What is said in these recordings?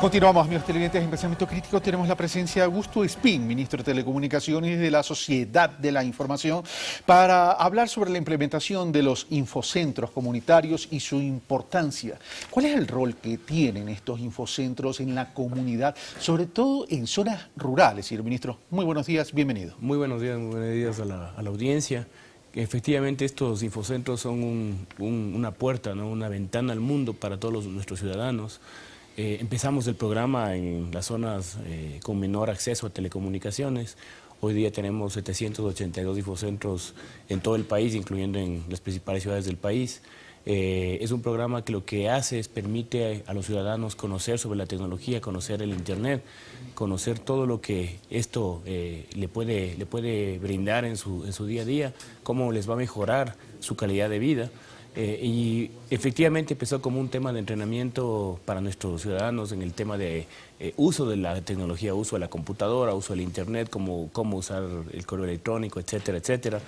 Continuamos, amigos televidentes, en Pensamiento Crítico tenemos la presencia de Augusto Espín, ministro de Telecomunicaciones de la Sociedad de la Información, para hablar sobre la implementación de los infocentros comunitarios y su importancia. ¿Cuál es el rol que tienen estos infocentros en la comunidad, sobre todo en zonas rurales? Señor ministro, muy buenos días, bienvenido. Muy buenos días, muy buenos días a la, audiencia. Efectivamente, estos infocentros son una puerta, ¿no? una ventana al mundo para todos nuestros ciudadanos. Eh, empezamos el programa en las zonas eh, con menor acceso a telecomunicaciones. Hoy día tenemos 782 difocentros en todo el país, incluyendo en las principales ciudades del país. Eh, es un programa que lo que hace es permite a los ciudadanos conocer sobre la tecnología, conocer el Internet, conocer todo lo que esto le, puede, brindar en su día a día, cómo les va a mejorar su calidad de vida. Eh, y efectivamente empezó como un tema de entrenamiento para nuestros ciudadanos en el tema de eh, uso de la tecnología, uso de la computadora, uso del internet, cómo, cómo usar el correo electrónico, etcétera, etcétera.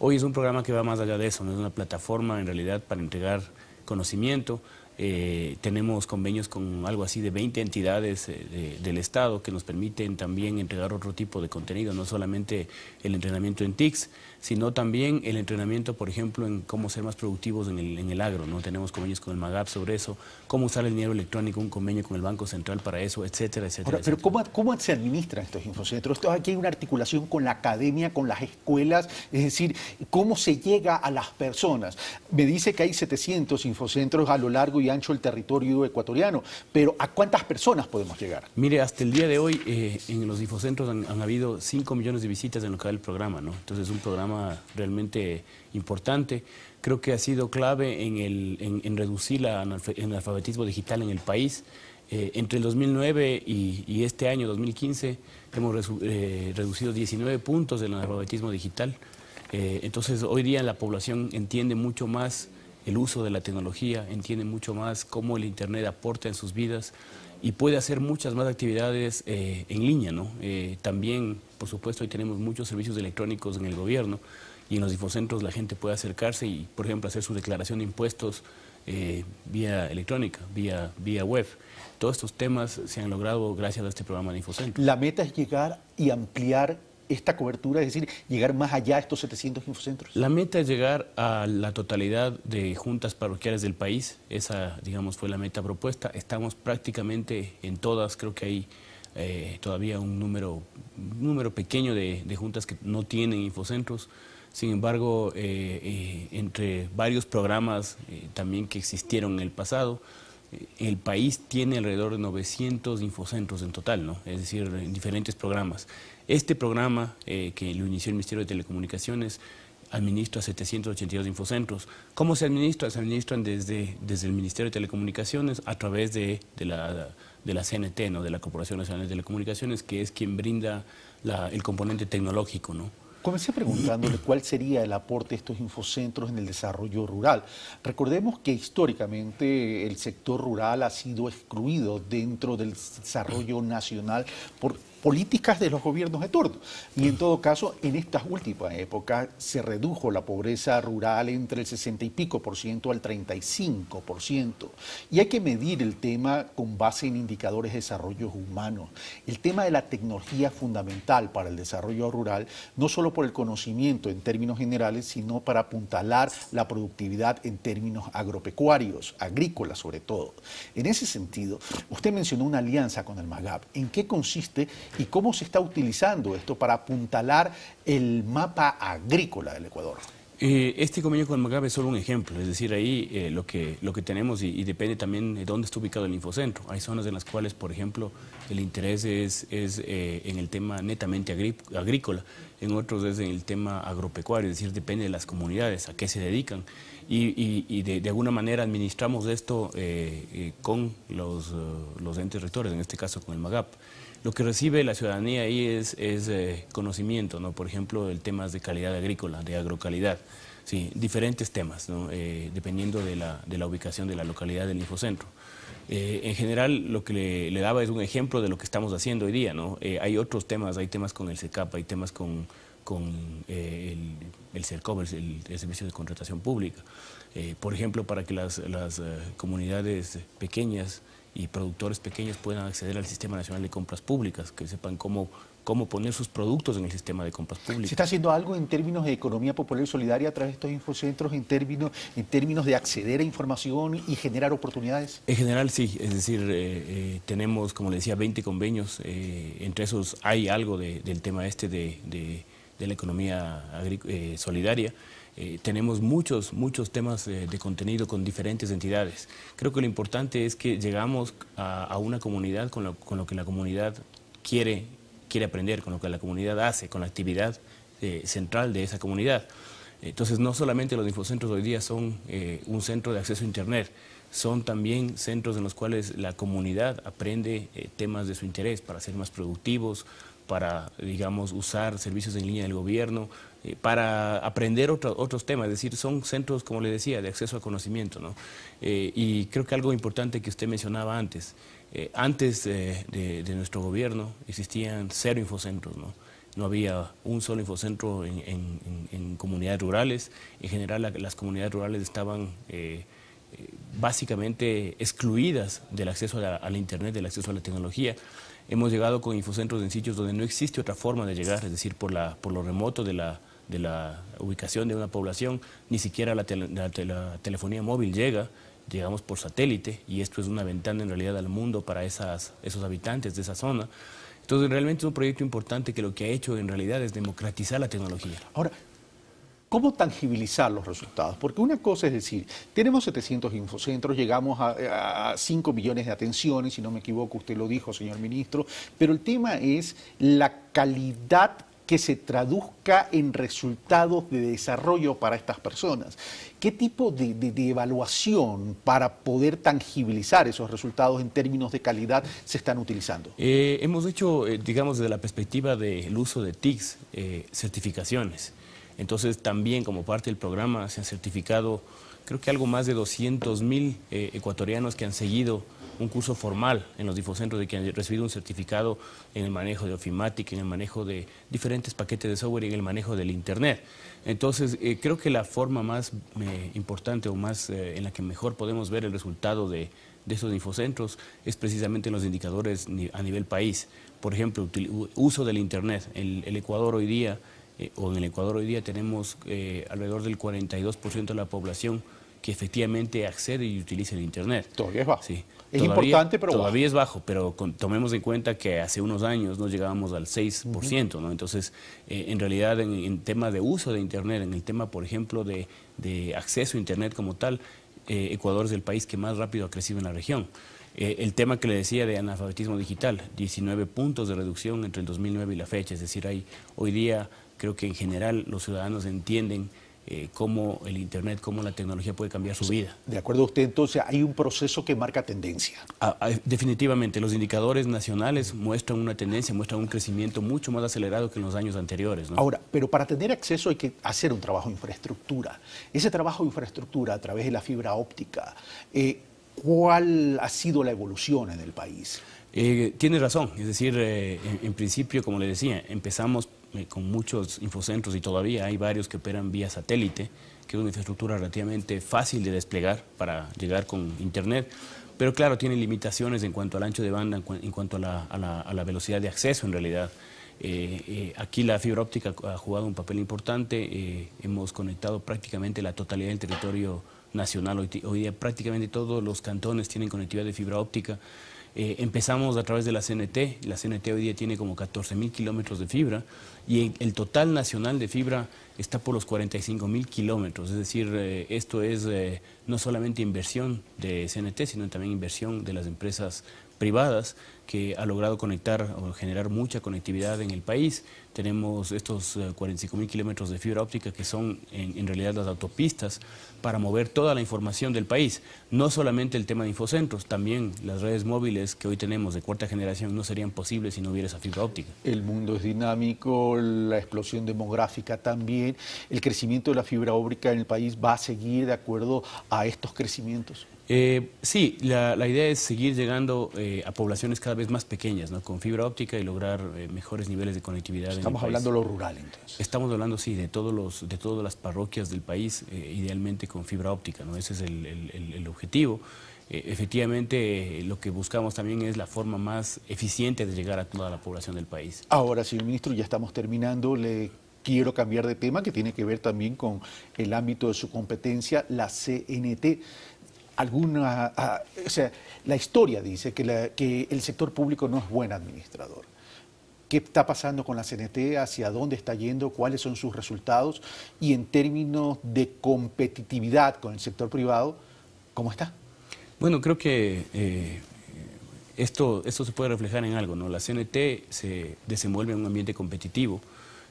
Hoy es un programa que va más allá de eso, es una plataforma en realidad para entregar conocimiento, eh, tenemos convenios con algo así de 20 entidades eh, del Estado que nos permiten también entregar otro tipo de contenido, no solamente el entrenamiento en TICS, sino también el entrenamiento, por ejemplo, en cómo ser más productivos en el, en el agro. ¿no? Tenemos convenios con el MAGAP sobre eso, cómo usar el dinero electrónico, un convenio con el Banco Central para eso, etcétera, etcétera. Pero ¿cómo, ¿cómo, se administran estos infocentros? Aquí hay una articulación con la academia, con las escuelas, es decir, ¿cómo se llega a las personas? Me dice que hay 700 infocentros a lo largo y ancho el territorio ecuatoriano. Pero ¿a cuántas personas podemos llegar? Mire, hasta el día de hoy eh, en los difocentros han, habido 5 millones de visitas en lo que va el programa, ¿no? Entonces es un programa realmente importante. Creo que ha sido clave en, reducir el analfabetismo digital en el país. Eh, entre el 2009 y, este año, 2015, hemos eh, reducido 19 puntos del analfabetismo digital. entonces, hoy día la población entiende mucho más el uso de la tecnología, entiende mucho más cómo el Internet aporta en sus vidas y puede hacer muchas más actividades eh, en línea. ¿no? Eh, también, por supuesto, hoy tenemos muchos servicios electrónicos en el gobierno y en los infocentros la gente puede acercarse y, por ejemplo, hacer su declaración de impuestos eh, vía electrónica, vía, vía web. Todos estos temas se han logrado gracias a este programa de Infocentro. La meta es llegar y ampliar esta cobertura, es decir, llegar más allá a estos 700 infocentros? La meta es llegar a la totalidad de juntas parroquiales del país. Esa, digamos, fue la meta propuesta. Estamos prácticamente en todas, creo que hay eh, todavía un número, número pequeño de, juntas que no tienen infocentros. Sin embargo, eh, eh, entre varios programas también que existieron en el pasado, el país tiene alrededor de 900 infocentros en total, ¿no? es decir, en diferentes programas. Este programa eh, que lo inició el Ministerio de Telecomunicaciones administra 782 infocentros. ¿Cómo se administra? Se administran desde, el Ministerio de Telecomunicaciones a través de, la, CNT, de la Corporación Nacional de Telecomunicaciones, que es quien brinda el componente tecnológico. ¿no? Comencé preguntándole cuál sería el aporte de estos infocentros en el desarrollo rural. Recordemos que históricamente el sector rural ha sido excluido dentro del desarrollo nacional por políticas de los gobiernos de turno. Y en todo caso, en estas últimas épocas se redujo la pobreza rural entre el 60 y pico por ciento al 35 por ciento. Y hay que medir el tema con base en indicadores de desarrollo humano. El tema de la tecnología fundamental para el desarrollo rural, no solo por el conocimiento en términos generales, sino para apuntalar la productividad en términos agropecuarios, agrícolas sobre todo. En ese sentido, usted mencionó una alianza con el MAGAP. ¿En qué consiste? y cómo se está utilizando esto para apuntalar el mapa agrícola del Ecuador. Eh, este convenio con el MAGAP es solo un ejemplo, es decir, ahí eh, lo, que, tenemos y, depende también de dónde está ubicado el infocentro. Hay zonas en las cuales, por ejemplo, el interés es, eh, en el tema netamente agrícola, en otros es en el tema agropecuario, es decir, depende de las comunidades, a qué se dedican. Y, de, alguna manera administramos esto con los, los entes rectores, en este caso con el MAGAP lo que recibe la ciudadanía ahí es, es eh, conocimiento, ¿no? Por ejemplo, el tema de calidad agrícola, de agrocalidad. Sí, diferentes temas, ¿no? Eh, dependiendo de la, ubicación de la localidad del infocentro. Eh, en general, lo que le, daba es un ejemplo de lo que estamos haciendo hoy día. ¿no? hay otros temas, hay temas con el CECAP, hay temas con, con el, el el, Servicio de Contratación Pública. por ejemplo, para que las, las comunidades pequeñas y productores pequeños puedan acceder al Sistema Nacional de Compras Públicas, que sepan cómo, cómo poner sus productos en el sistema de compras públicas. ¿Se está haciendo algo en términos de economía popular y solidaria a través de estos infocentros, en términos, en términos de acceder a información y generar oportunidades? En general sí, es decir, eh, eh, tenemos, como le decía, 20 convenios, eh, entre esos hay algo del tema este de, de, de la economía solidaria. Eh, tenemos muchos, temas eh, de contenido con diferentes entidades. Creo que lo importante es que llegamos a, una comunidad con lo, que la comunidad quiere, aprender, con lo que la comunidad hace, con la actividad eh, central de esa comunidad. Entonces, no solamente los infocentros hoy día son un centro de acceso a Internet, son también centros en los cuales la comunidad aprende eh, temas de su interés para ser más productivos, para, digamos, usar servicios en línea del gobierno, eh, para aprender otros temas. Es decir, son centros, como le decía, de acceso a conocimiento. ¿no? Eh, y creo que algo importante que usted mencionaba antes, antes de, nuestro gobierno existían cero infocentros. ¿no? no había un solo infocentro en, comunidades rurales. En general, las comunidades rurales estaban básicamente excluidas del acceso a Internet, del acceso a la tecnología. Hemos llegado con infocentros en sitios donde no existe otra forma de llegar, es decir, por, lo remoto de la, ubicación de una población, ni siquiera la, telefonía móvil llega, llegamos por satélite y esto es una ventana en realidad al mundo para esos habitantes de esa zona. Entonces realmente es un proyecto importante que lo que ha hecho en realidad es democratizar la tecnología. Ahora, ¿Cómo tangibilizar los resultados? Porque una cosa es decir, tenemos 700 infocentros, llegamos a, 5 millones de atenciones, si no me equivoco, usted lo dijo, señor ministro, pero el tema es la calidad que se traduzca en resultados de desarrollo para estas personas. ¿Qué tipo de, evaluación para poder tangibilizar esos resultados en términos de calidad se están utilizando? Eh, hemos hecho, eh, digamos, desde la perspectiva del uso de TICs, eh, certificaciones. Entonces también como parte del programa se han certificado creo que algo más de 200 mil eh, ecuatorianos que han seguido un curso formal en los difocentros y que han recibido un certificado en el manejo de Ofimatic, en el manejo de diferentes paquetes de software y en el manejo del Internet. Entonces, eh, creo que la forma más eh, importante o más en la que mejor podemos ver el resultado de, esos estos infocentros es precisamente en los indicadores a nivel país. Por ejemplo, uso del Internet. el Ecuador hoy día eh, o en el Ecuador hoy día tenemos eh, alrededor del 42% de la población que efectivamente accede y utiliza el Internet. Todavía es bajo. Es importante, pero Todavía es bajo, pero tomemos en cuenta que hace unos años no llegábamos al 6%, ¿no? Entonces, eh, en realidad, en, tema de uso de Internet, en el tema, por ejemplo, de, de acceso a Internet como tal, Ecuador es el país que más rápido ha crecido en la región. Eh, el tema que le decía de analfabetismo digital, 19 puntos de reducción entre el 2009 y la fecha, es decir, hoy día creo que en general los ciudadanos entienden eh, cómo el Internet, cómo la tecnología puede cambiar su vida. De acuerdo a usted, entonces hay un proceso que marca tendencia. Ah, ah, definitivamente, los indicadores nacionales muestran una tendencia, muestran un crecimiento mucho más acelerado que en los años anteriores. ¿no? Ahora, pero para tener acceso hay que hacer un trabajo de infraestructura. Ese trabajo de infraestructura a través de la fibra óptica, eh, ¿Cuál ha sido la evolución en el país? Eh, tiene razón, es decir, eh, en, principio, como le decía, empezamos eh, con muchos infocentros y todavía hay varios que operan vía satélite, que es una infraestructura relativamente fácil de desplegar para llegar con Internet, pero claro, tiene limitaciones en cuanto al ancho de banda, en, cuanto a la, velocidad de acceso en realidad. Eh, aquí la fibra óptica ha jugado un papel importante. hemos conectado prácticamente la totalidad del territorio nacional. Hoy, día prácticamente todos los cantones tienen conectividad de fibra óptica. Eh, empezamos a través de la CNT, la CNT hoy día tiene como 14 mil kilómetros de fibra y el total nacional de fibra está por los 45 mil kilómetros, es decir, eh, esto es eh, no solamente inversión de CNT, sino también inversión de las empresas privadas que ha logrado conectar o generar mucha conectividad en el país. Tenemos estos 45 eh, mil kilómetros de fibra óptica que son en, en, realidad las autopistas para mover toda la información del país. No solamente el tema de infocentros, también las redes móviles que hoy tenemos de cuarta generación no serían posibles si no hubiera esa fibra óptica. El mundo es dinámico, la explosión demográfica también, el crecimiento de la fibra óptica en el país va a seguir de acuerdo a estos crecimientos. Eh, sí, la, idea es seguir llegando eh, a poblaciones cada vez más pequeñas, ¿no? Con fibra óptica y lograr eh, mejores niveles de conectividad. Estamos en el hablando de lo rural, entonces. Estamos hablando, sí, de, todos los, de todas las parroquias del país, idealmente con fibra óptica, ¿no? Ese es el, el objetivo. efectivamente, lo que buscamos también es la forma más eficiente de llegar a toda la población del país. Ahora, señor ministro, ya estamos terminando. Le quiero cambiar de tema que tiene que ver también con el ámbito de su competencia, la CNT alguna... o sea, la historia dice que, el sector público no es buen administrador qué está pasando con la CNT, hacia dónde está yendo, cuáles son sus resultados y en términos de competitividad con el sector privado, ¿cómo está? Bueno, creo que eh, esto, esto se puede reflejar en algo, ¿no? La CNT se desenvuelve en un ambiente competitivo.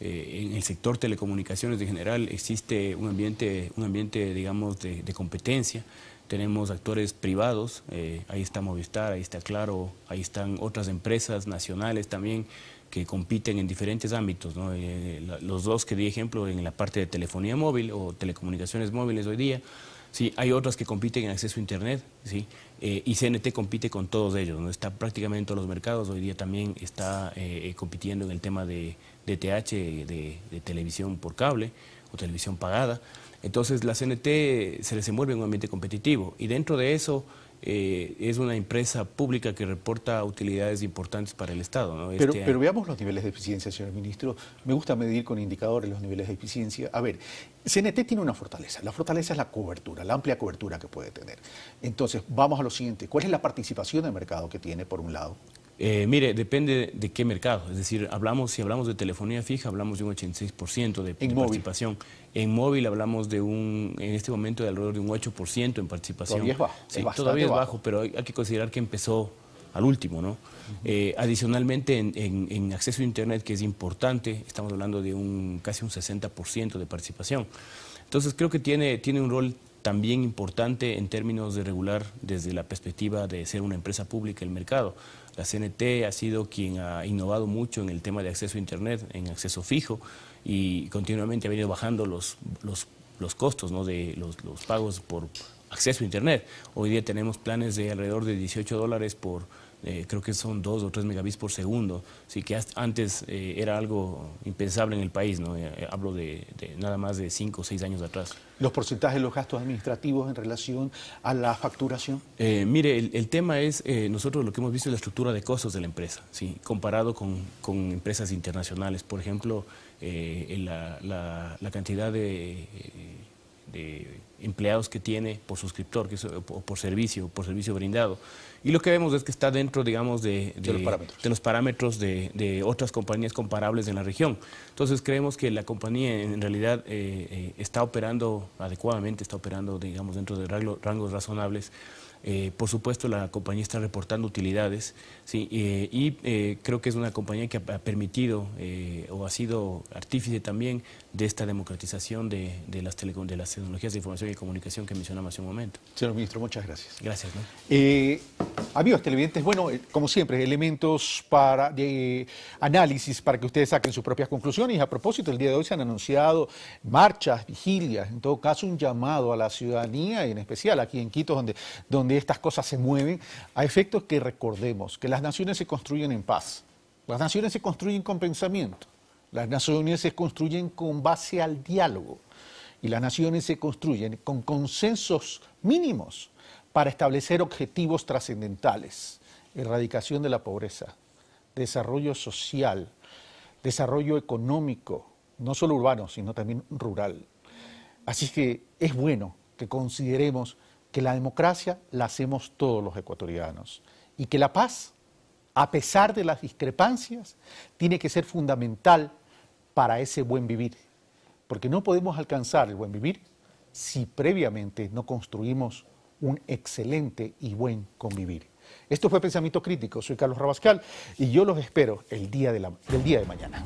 Eh, en el sector telecomunicaciones en general existe un ambiente, un ambiente digamos, de competencia tenemos actores privados, eh, ahí está Movistar, ahí está Claro, ahí están otras empresas nacionales también que compiten en diferentes ámbitos. Eh, los dos que di ejemplo en la parte de telefonía móvil o telecomunicaciones móviles hoy día, ¿sí? hay otras que compiten en acceso a Internet, ¿sí? Eh, y CNT compite con todos ellos, está prácticamente en todos los mercados, hoy día también está compitiendo en el tema de DTH, de, de televisión por cable o televisión pagada. Entonces la CNT se desenvuelve en un ambiente competitivo y dentro de eso eh, es una empresa pública que reporta utilidades importantes para el Estado. pero, este pero, veamos los niveles de eficiencia, señor ministro. Me gusta medir con indicadores los niveles de eficiencia. A ver, CNT tiene una fortaleza. La fortaleza es la cobertura, la amplia cobertura que puede tener. Entonces, vamos a lo siguiente. ¿Cuál es la participación de mercado que tiene, por un lado? Eh, mire, depende de qué mercado. Es decir, hablamos, si hablamos de telefonía fija, hablamos de un 86% de, de participación. En móvil hablamos de un, en este momento, de alrededor de un 8% en participación. Todavía es bajo. Sí, todavía es bajo, pero hay, que considerar que empezó al último, ¿no? Eh, adicionalmente, en, acceso a Internet, que es importante, estamos hablando de un casi un 60% de participación. Entonces, creo que tiene, tiene un rol también importante en términos de regular desde la perspectiva de ser una empresa pública el mercado. La CNT ha sido quien ha innovado mucho en el tema de acceso a Internet, en acceso fijo, y continuamente ha venido bajando los, los, los costos ¿no? de los, los pagos por acceso a Internet. Hoy día tenemos planes de alrededor de 18 dólares por, eh, creo que son 2 o 3 megabits por segundo, Así que antes eh, era algo impensable en el país, ¿no? Eh, hablo de, nada más de 5 o 6 años atrás. ¿Los porcentajes de los gastos administrativos en relación a la facturación? mire, el, tema es, nosotros lo que hemos visto es la estructura de costos de la empresa, ¿sí? comparado con, empresas internacionales. Por ejemplo, la, cantidad de empleados que tiene por suscriptor que eh, o por servicio, por servicio brindado. Y lo que vemos es que está dentro, digamos, de, los parámetros, de, otras compañías comparables en la región. Entonces creemos que la compañía en realidad eh, eh, está operando adecuadamente, está operando, digamos, dentro de rangos razonables. Eh, por supuesto, la compañía está reportando utilidades eh, y eh, creo que es una compañía que ha permitido o ha sido artífice también de esta democratización de, las de tecnologías de información y comunicación que mencionamos hace un momento. Señor ministro, muchas gracias. Gracias. amigos televidentes, bueno, como siempre, elementos para de análisis para que ustedes saquen sus propias conclusiones. A propósito, el día de hoy se han anunciado marchas, vigilias, en todo caso un llamado a la ciudadanía, y en especial aquí en Quito, donde estas cosas se mueven, a efectos que recordemos que las naciones se construyen en paz, las naciones se construyen con pensamiento, las naciones se construyen con base al diálogo y las naciones se construyen con consensos mínimos para establecer objetivos trascendentales, erradicación de la pobreza, desarrollo social, desarrollo económico, no solo urbano, sino también rural. Así que es bueno que consideremos que la democracia la hacemos todos los ecuatorianos y que la paz, a pesar de las discrepancias, tiene que ser fundamental para ese buen vivir, porque no podemos alcanzar el buen vivir si previamente no construimos un excelente y buen convivir. Esto fue Pensamiento Crítico, soy Carlos Rabascal y yo los espero el día de, día de mañana.